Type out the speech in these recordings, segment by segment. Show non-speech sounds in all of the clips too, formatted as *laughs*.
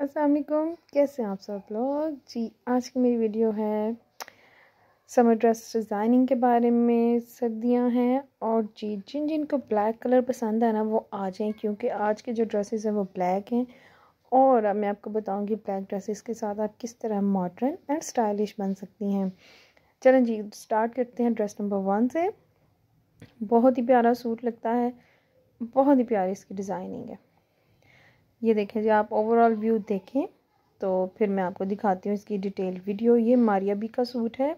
असलकुम कैसे हैं आप सब लोग जी आज की मेरी वीडियो है समर ड्रेस डिज़ाइनिंग के बारे में सर्दियां हैं और जी जिन जिन को ब्लैक कलर पसंद है ना वो आ जाएँ क्योंकि आज के जो ड्रेसेस हैं वो ब्लैक हैं और अब मैं आपको बताऊंगी ब्लैक ड्रेसेस के साथ आप किस तरह मॉडर्न एंड स्टाइलिश बन सकती हैं चलें जी स्टार्ट करते हैं ड्रेस नंबर वन से बहुत ही प्यारा सूट लगता है बहुत ही प्यारी इसकी डिज़ाइनिंग है ये देखें जी आप ओवरऑल व्यू देखें तो फिर मैं आपको दिखाती हूँ इसकी डिटेल वीडियो ये मारिया बी का सूट है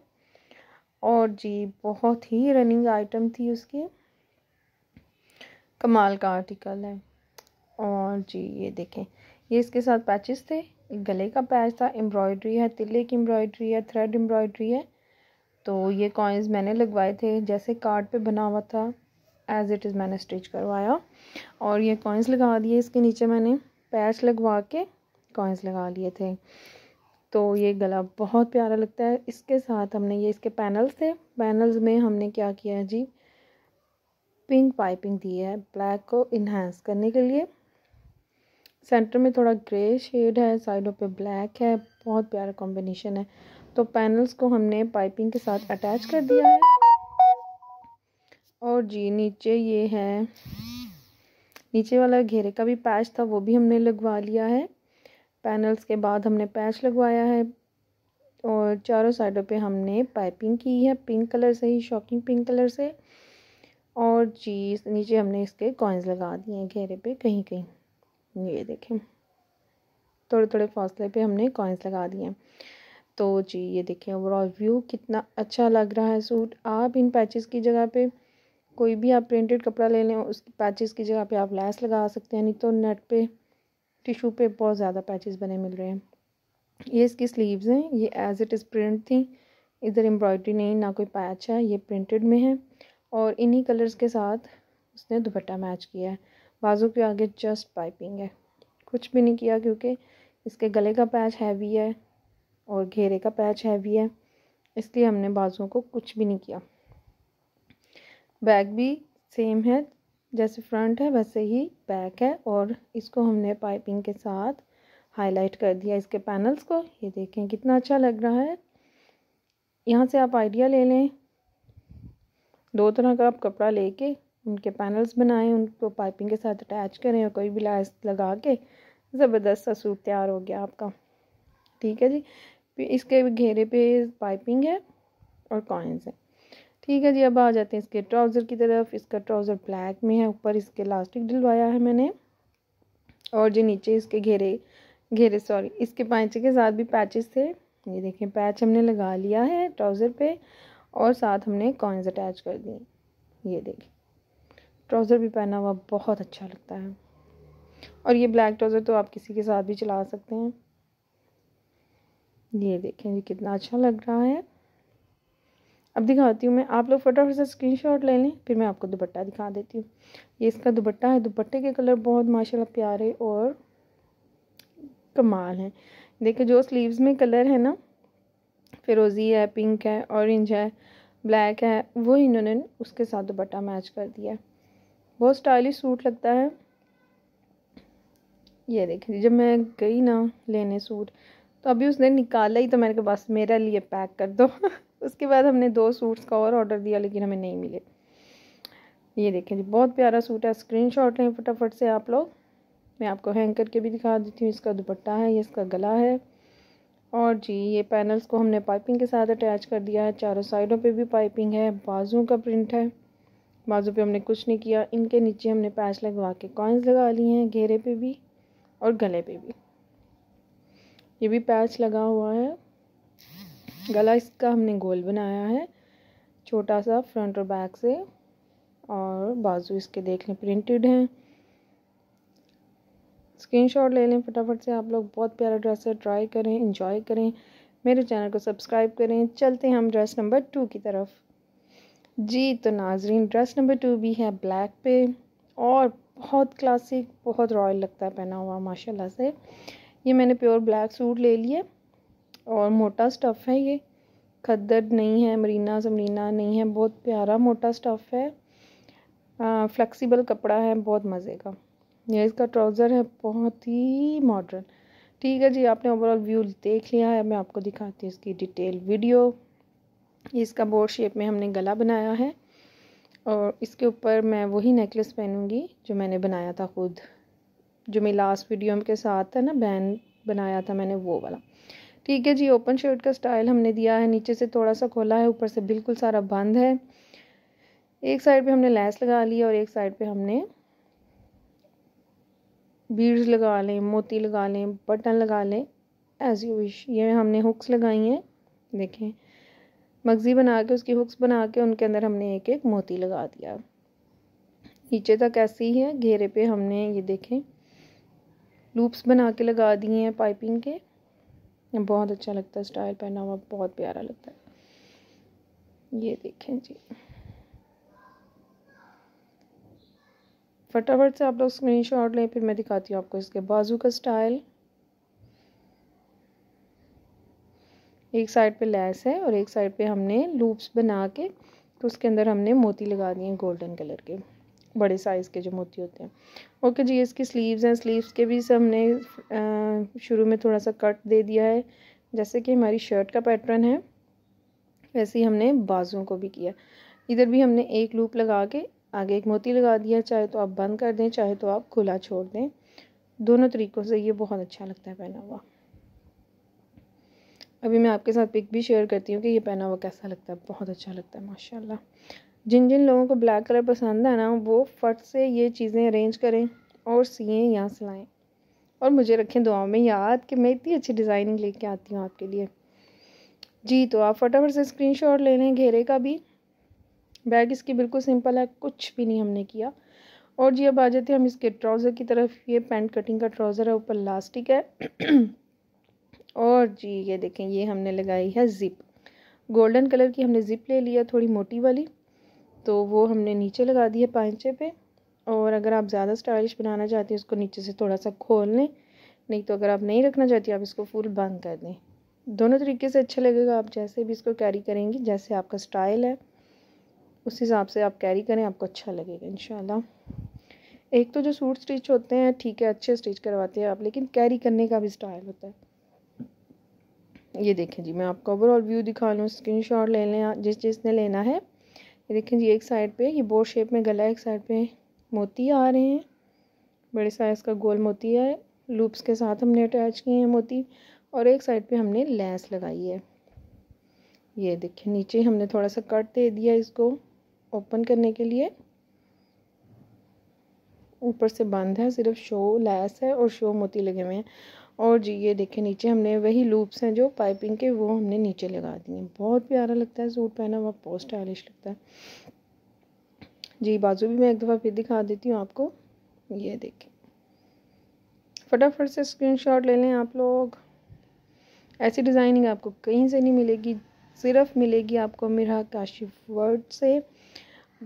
और जी बहुत ही रनिंग आइटम थी उसकी कमाल का आर्टिकल है और जी ये देखें ये इसके साथ पैचेस थे गले का पैच था एम्ब्रॉयड्री है तिले की एम्ब्रॉयड्री है थ्रेड एम्ब्रॉयड्री है तो ये कॉइन्स मैंने लगवाए थे जैसे कार्ड पे बना हुआ था एज़ इट इज़ मैंने स्टिच करवाया और ये कॉइन्स लगा दिए इसके नीचे मैंने पैच लगवा के कॉइन्स लगा लिए थे तो ये गला बहुत प्यारा लगता है इसके साथ हमने ये इसके पैनल्स थे पैनल्स में हमने क्या किया है जी पिंक पाइपिंग दी है ब्लैक को इन्हेंस करने के लिए सेंटर में थोड़ा ग्रे शेड है साइडों पे ब्लैक है बहुत प्यारा कॉम्बिनेशन है तो पैनल्स को हमने पाइपिंग के साथ अटैच कर दिया है और जी नीचे ये है नीचे वाला घेरे का भी पैच था वो भी हमने लगवा लिया है पैनल्स के बाद हमने पैच लगवाया है और चारों साइडों पे हमने पाइपिंग की है पिंक कलर से ही शॉकिंग पिंक कलर से और जी नीचे हमने इसके कॉइन्स लगा दिए हैं घेरे पे कहीं कहीं ये देखें थोड़े थोड़े फासले पे हमने कॉइन्स लगा दिए हैं तो जी ये देखें ओवरऑल व्यू कितना अच्छा लग रहा है सूट आप इन पैचेस की जगह पे कोई भी आप प्रिंटेड कपड़ा ले लें उसकी पैचेस की जगह पे आप लैस लगा सकते हैं नहीं तो नेट पे टिशू पे बहुत ज़्यादा पैचेस बने मिल रहे हैं ये इसकी स्लीव्स हैं ये एज़ इट इज़ प्रिंट थी इधर एम्ब्रॉयडरी नहीं ना कोई पैच है ये प्रिंटेड में है और इन्हीं कलर्स के साथ उसने दुपट्टा मैच किया है बाजू के आगे जस्ट पाइपिंग है कुछ भी नहीं किया क्योंकि इसके गले का पैच हैवी है और घेरे का पैच हैवी है इसलिए हमने बाजुओं को कुछ भी नहीं किया बैक भी सेम है जैसे फ्रंट है वैसे ही बैक है और इसको हमने पाइपिंग के साथ हाईलाइट कर दिया इसके पैनल्स को ये देखें कितना अच्छा लग रहा है यहाँ से आप आइडिया ले लें दो तरह का आप कपड़ा लेके उनके पैनल्स बनाएं उनको पाइपिंग के साथ अटैच करें और कोई भी लाइस लगा के ज़बरदस्त सा सूट तैयार हो गया आपका ठीक है जी इसके घेरे पे पाइपिंग है और कॉइन्स हैं ठीक है जी अब आ जाते हैं इसके ट्राउज़र की तरफ इसका ट्राउज़र ब्लैक में है ऊपर इसके इलास्टिक डलवाया है मैंने और जो नीचे इसके घेरे घेरे सॉरी इसके पैंचे के साथ भी पैचेस थे ये देखें पैच हमने लगा लिया है ट्राउज़र पे और साथ हमने कॉइन्स अटैच कर दिए ये देखें ट्राउज़र भी पहना हुआ बहुत अच्छा लगता है और ये ब्लैक ट्राउज़र तो आप किसी के साथ भी चला सकते हैं ये देखें जी कितना अच्छा लग रहा है अब दिखाती हूँ मैं आप लोग फटाफट से स्क्रीनशॉट ले लें फिर मैं आपको दुपट्टा दिखा देती हूँ ये इसका दुपट्टा है दुपट्टे के कलर बहुत माशाल्लाह प्यारे और कमाल हैं देखिए जो स्लीव्स में कलर है ना फिरोज़ी है पिंक है ऑरेंज है ब्लैक है वो इन्होंने उसके साथ दुपट्टा मैच कर दिया है बहुत स्टाइलिश सूट लगता है ये देखिए जब मैं गई ना लेने सूट तो अभी उसने निकाला ही तो मेरे के पास मेरे लिए पैक कर दो *laughs* उसके बाद हमने दो सूट्स का और ऑर्डर दिया लेकिन हमें नहीं मिले ये देखें जी बहुत प्यारा सूट है स्क्रीन शॉट लें फटाफट से आप लोग मैं आपको हैंग करके भी दिखा देती हूँ इसका दुपट्टा है ये इसका गला है और जी ये पैनल्स को हमने पाइपिंग के साथ अटैच कर दिया है चारों साइडों पे भी पाइपिंग है बाजू का प्रिंट है बाजू पे हमने कुछ नहीं किया इनके नीचे हमने पैच लगवा के कॉइन्स लगा लिए हैं घेरे पे भी और गले पे भी ये भी पैच लगा हुआ है गला इसका हमने गोल बनाया है छोटा सा फ्रंट और बैक से और बाजू इसके देख लें प्रिंटेड हैं स्क्रीनशॉट ले लें फटाफट से आप लोग बहुत प्यारा ड्रेस है ट्राई करें इंजॉय करें मेरे चैनल को सब्सक्राइब करें चलते हैं हम ड्रेस नंबर टू की तरफ जी तो नाजरीन ड्रेस नंबर टू भी है ब्लैक पे और बहुत क्लासिक बहुत रॉयल लगता है पहना हुआ माशाल्लाह से ये मैंने प्योर ब्लैक सूट ले लिया और मोटा स्टफ़ है ये खद्दर नहीं है मरीना समरीना नहीं है बहुत प्यारा मोटा स्टफ़ है फ्लेक्सिबल कपड़ा है बहुत मज़े का यह इसका ट्राउज़र है बहुत ही मॉडर्न ठीक है जी आपने ओवरऑल व्यू देख लिया है मैं आपको दिखाती हूँ इसकी डिटेल वीडियो इसका बोर्ड शेप में हमने गला बनाया है और इसके ऊपर मैं वही नेकलेस पहनूंगी जो मैंने बनाया था खुद जो मेरी लास्ट वीडियो के साथ है ना बैन बनाया था मैंने वो वाला ठीक है जी ओपन शर्ट का स्टाइल हमने दिया है नीचे से थोड़ा सा खोला है ऊपर से बिल्कुल सारा बंद है एक साइड पे हमने लैस लगा ली और एक साइड पे हमने बीड्स लगा लें मोती लगा लें बटन लगा लें एज यू विश ये हमने हुक्स लगाई हैं देखें मगज़ी बना के उसकी हुक्स बना के उनके अंदर हमने एक एक मोती लगा दिया नीचे तक ऐसे ही है घेरे पे हमने ये देखें लूप्स बना के लगा दिए हैं पाइपिंग के बहुत अच्छा लगता है स्टाइल पहना हुआ बहुत प्यारा लगता है ये देखें जी फटाफट से आप लोग स्क्रीन शॉट लें फिर मैं दिखाती हूँ आपको इसके बाजू का स्टाइल एक साइड पे लैस है और एक साइड पे हमने लूप्स बना के तो उसके अंदर हमने मोती लगा दिए गोल्डन कलर के बड़े साइज़ के जो मोती होते हैं ओके जी इसकी स्लीव्स हैं स्लीव्स के भी हमने शुरू में थोड़ा सा कट दे दिया है जैसे कि हमारी शर्ट का पैटर्न है वैसे ही हमने बाजुओं को भी किया इधर भी हमने एक लूप लगा के आगे एक मोती लगा दिया चाहे तो आप बंद कर दें चाहे तो आप खुला छोड़ दें दोनों तरीक़ों से ये बहुत अच्छा लगता है पहना हुआ अभी मैं आपके साथ पिक भी शेयर करती हूँ कि ये पहना हुआ कैसा लगता है बहुत अच्छा लगता है माशाल्लाह जिन जिन लोगों को ब्लैक कलर पसंद है ना वो फट से ये चीज़ें अरेंज करें और सीएँ या सिलाएँ और मुझे रखें दुआ में याद कि मैं इतनी अच्छी डिज़ाइनिंग लेके आती हूँ आपके लिए जी तो आप फटाफट से स्क्रीनशॉट ले लें घेरे का भी बैग इसकी बिल्कुल सिंपल है कुछ भी नहीं हमने किया और जी अब आ जाते हैं हम इसके ट्राउज़र की तरफ ये पैंट कटिंग का ट्राउज़र है ऊपर लास्टिक है *clears throat* और जी ये देखें ये हमने लगाई है ज़िप गोल्डन कलर की हमने ज़िप ले लिया थोड़ी मोटी वाली तो वो हमने नीचे लगा दिया पाँचे पे और अगर आप ज़्यादा स्टाइलिश बनाना चाहती हैं उसको नीचे से थोड़ा सा खोल लें नहीं तो अगर आप नहीं रखना चाहती आप इसको फुल बंद कर दें दोनों तरीके से अच्छा लगेगा आप जैसे भी इसको कैरी करेंगी जैसे आपका स्टाइल है उस हिसाब से आप कैरी करें आपको अच्छा लगेगा इन एक तो जो सूट स्टिच होते हैं ठीक है अच्छे स्टिच करवाते हैं आप लेकिन कैरी करने का भी स्टाइल होता है ये देखें जी मैं आपको ओवरऑल व्यू दिखा लूँ स्क्रीन शॉट ले लें जिस जिसने लेना है ये देखें जी एक साइड पे ये बोर शेप में गला एक साइड पे मोती आ रहे हैं बड़े साइज़ का गोल मोती है लूप्स के साथ हमने अटैच किए हैं मोती और एक साइड पे हमने लैस लगाई है ये देखिए नीचे हमने थोड़ा सा कट दे दिया इसको ओपन करने के लिए ऊपर से बंद है सिर्फ शो लैस है और शो मोती लगे हुए हैं और जी ये देखें नीचे हमने वही लूप्स हैं जो पाइपिंग के वो हमने नीचे लगा दिए हैं बहुत प्यारा लगता है सूट पहना हुआ बहुत स्टाइलिश लगता है जी बाजू भी मैं एक दफ़ा फिर दिखा देती हूँ आपको ये देखें फटाफट से स्क्रीनशॉट ले लें आप लोग ऐसी डिज़ाइनिंग आपको कहीं से नहीं मिलेगी सिर्फ मिलेगी आपको मिरा काशिफ वर्ड से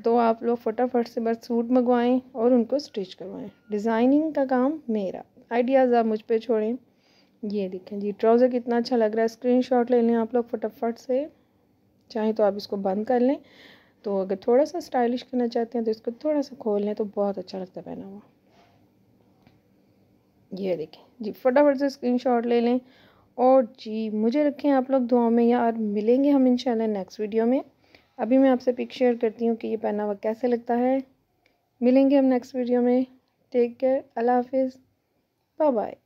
तो आप लोग फटाफट से बस सूट मंगवाएं और उनको स्टिच करवाएं डिज़ाइनिंग का काम मेरा आइडियाज़ आप मुझ पर छोड़ें ये देखें जी ट्राउज़र कितना अच्छा लग रहा है स्क्रीनशॉट ले लें आप लोग फटाफट से चाहे तो आप इसको बंद कर लें तो अगर थोड़ा सा स्टाइलिश करना चाहते हैं तो इसको थोड़ा सा खोल लें तो बहुत अच्छा लगता है पहना हुआ ये देखें जी फटाफट से शॉट ले लें और जी मुझे रखें आप लोग दुआ में यार मिलेंगे हम इंशाल्लाह नेक्स्ट वीडियो में अभी मैं आपसे पिक शेयर करती हूँ कि ये पहना हुआ कैसे लगता है मिलेंगे हम नेक्स्ट वीडियो में टेक केयर अल्लाह हाफिज़ সবাই